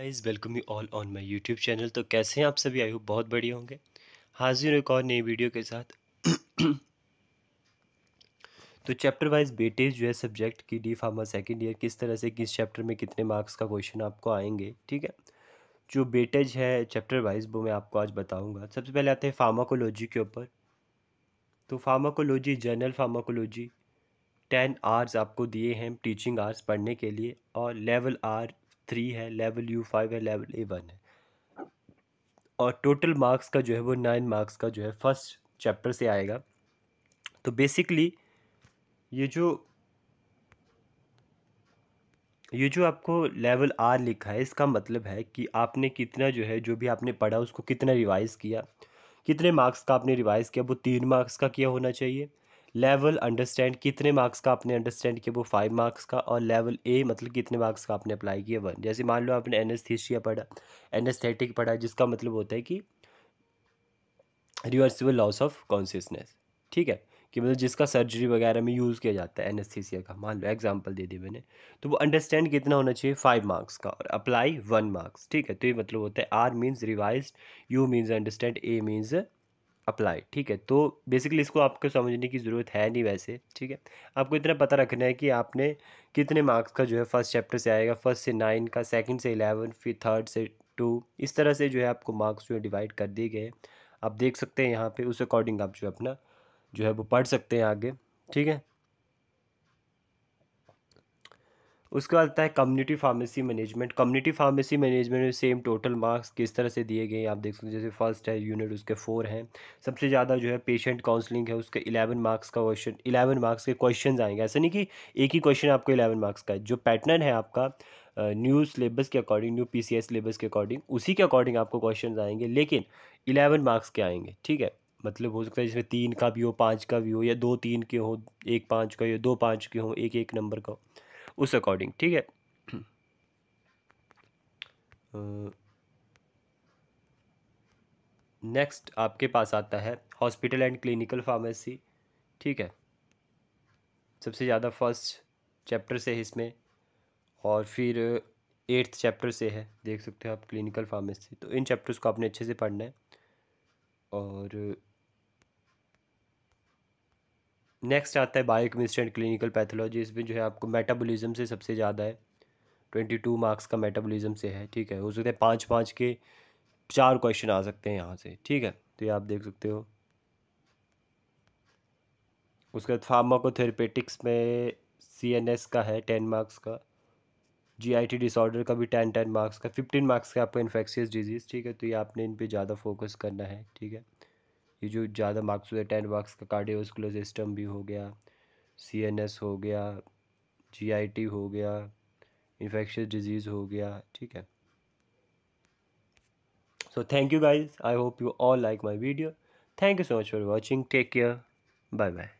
guys welcome you all on my YouTube channel तो कैसे हैं आप सभी आई होप बहुत बढ़िया होंगे हाजिर एक और नई वीडियो के साथ तो चैप्टर वाइज बेटेज जो है सब्जेक्ट की डी फार्मा सेकेंड ईयर किस तरह से किस चैप्टर में कितने मार्क्स का क्वेश्चन आपको आएंगे ठीक है जो बेटेज है चैप्टर वाइज वो मैं आपको आज बताऊँगा सबसे पहले आते हैं फार्माकोलॉजी के ऊपर तो pharmacology general pharmacology ten hours आपको दिए हैं टीचिंग आवर्स पढ़ने के लिए और लेवल आर थ्री है लेवल यू फाइव है लेवल ए वन है और टोटल मार्क्स का जो है वो नाइन मार्क्स का जो है फर्स्ट चैप्टर से आएगा तो बेसिकली ये जो ये जो आपको लेवल आर लिखा है इसका मतलब है कि आपने कितना जो है जो भी आपने पढ़ा उसको कितना रिवाइज़ किया कितने मार्क्स का आपने रिवाइज़ किया वो तीन मार्क्स का किया होना चाहिए लेवल अंडरस्टैंड कितने मार्क्स का आपने अंडरस्टैंड किया वो फाइव मार्क्स का और लेवल ए मतलब कितने मार्क्स का आपने अप्लाई किया वन जैसे मान लो आपने एनेस्थीसिया पढ़ा एनेस्थेटिक पढ़ा जिसका मतलब होता है कि रिवर्सिबल लॉस ऑफ कॉन्सियसनेस ठीक है कि मतलब जिसका सर्जरी वगैरह में यूज़ किया जाता है एनेस्थीसिया का मान लो एग्जाम्पल दे दी मैंने तो वो अंडरस्टैंड कितना होना चाहिए फाइव मार्क्स का और अप्लाई वन मार्क्स ठीक है तो ये मतलब होता है R means revise U means understand A means apply ठीक है तो बेसिकली इसको आपको समझने की ज़रूरत है नहीं वैसे ठीक है आपको इतना पता रखना है कि आपने कितने मार्क्स का जो है फर्स्ट चैप्टर से आएगा फर्स्ट से नाइन का सेकंड से इलेवन फिर थर्ड से टू इस तरह से जो है आपको मार्क्स जो है डिवाइड कर दिए गए आप देख सकते हैं यहाँ पर उस अकॉर्डिंग आप जो अपना जो है वो पढ़ सकते हैं आगे ठीक है उसके बाद आता है community pharmacy management community pharmacy management में सेम टोटल मार्क्स किस तरह से दिए गए आप देख सकते हैं जैसे फर्स्ट है यूनिट उसके फोर हैं सबसे ज़्यादा जो है पेशेंट काउंसलिंग है उसके इलेवन मार्क्स का क्वेश्चन इलेवन मार्क्स के क्वेश्चन आएंगे ऐसा नहीं कि एक ही क्वेश्चन आपको इलेवन मार्क्स का है जो पैटर्न है आपका न्यू सिलेबस के अकॉर्डिंग न्यू पी सिलेबस के अकॉर्डिंग उसी के अकॉर्डिंग आपको क्वेश्चन आएंगे लेकिन इलेवन मार्क्स के आएंगे ठीक है मतलब हो सकता है जिसमें तीन का भी हो पाँच का भी हो या दो तीन के हो एक पाँच का या दो पाँच के हो एक एक नंबर का हो उस अकॉर्डिंग ठीक है नेक्स्ट आपके पास आता है हॉस्पिटल एंड क्लिनिकल फार्मेसी ठीक है सबसे ज़्यादा फर्स्ट चैप्टर से है इसमें और फिर एट्थ चैप्टर से है देख सकते हो आप क्लिनिकल फार्मेसी तो इन चैप्टर्स को आपने अच्छे से पढ़ना है और नेक्स्ट आता है बायोकेमिस्ट्री एंड क्लिनिकल पैथोलॉजी इसमें जो है आपको मेटाबॉलिज्म से सबसे ज़्यादा है ट्वेंटी टू मार्क्स का मेटाबॉलिज्म से है ठीक है हो सकता है पाँच पाँच के चार क्वेश्चन आ सकते हैं यहाँ से ठीक है तो ये आप देख सकते हो उसके बाद फार्माकोथेरेपेटिक्स में सी एन एस का है टेन मार्क्स का जी आई टी डिसऑर्डर का भी टेन टेन मार्क्स का फिफ्टीन मार्क्स का आपका इन्फेक्शियस डिजीज़ ठीक है तो ये आपने इन पर ज़्यादा फोकस करना है ठीक है ये जो ज़्यादा मार्क्स होते टेन मार्क्स का कार्डियोस्कुलर सिस्टम भी हो गया सी एन एस हो गया जी आई टी हो गया इन्फेक्शस डिजीज़ हो गया ठीक है so thank you guys I hope you all like my video thank you so much for watching take care bye bye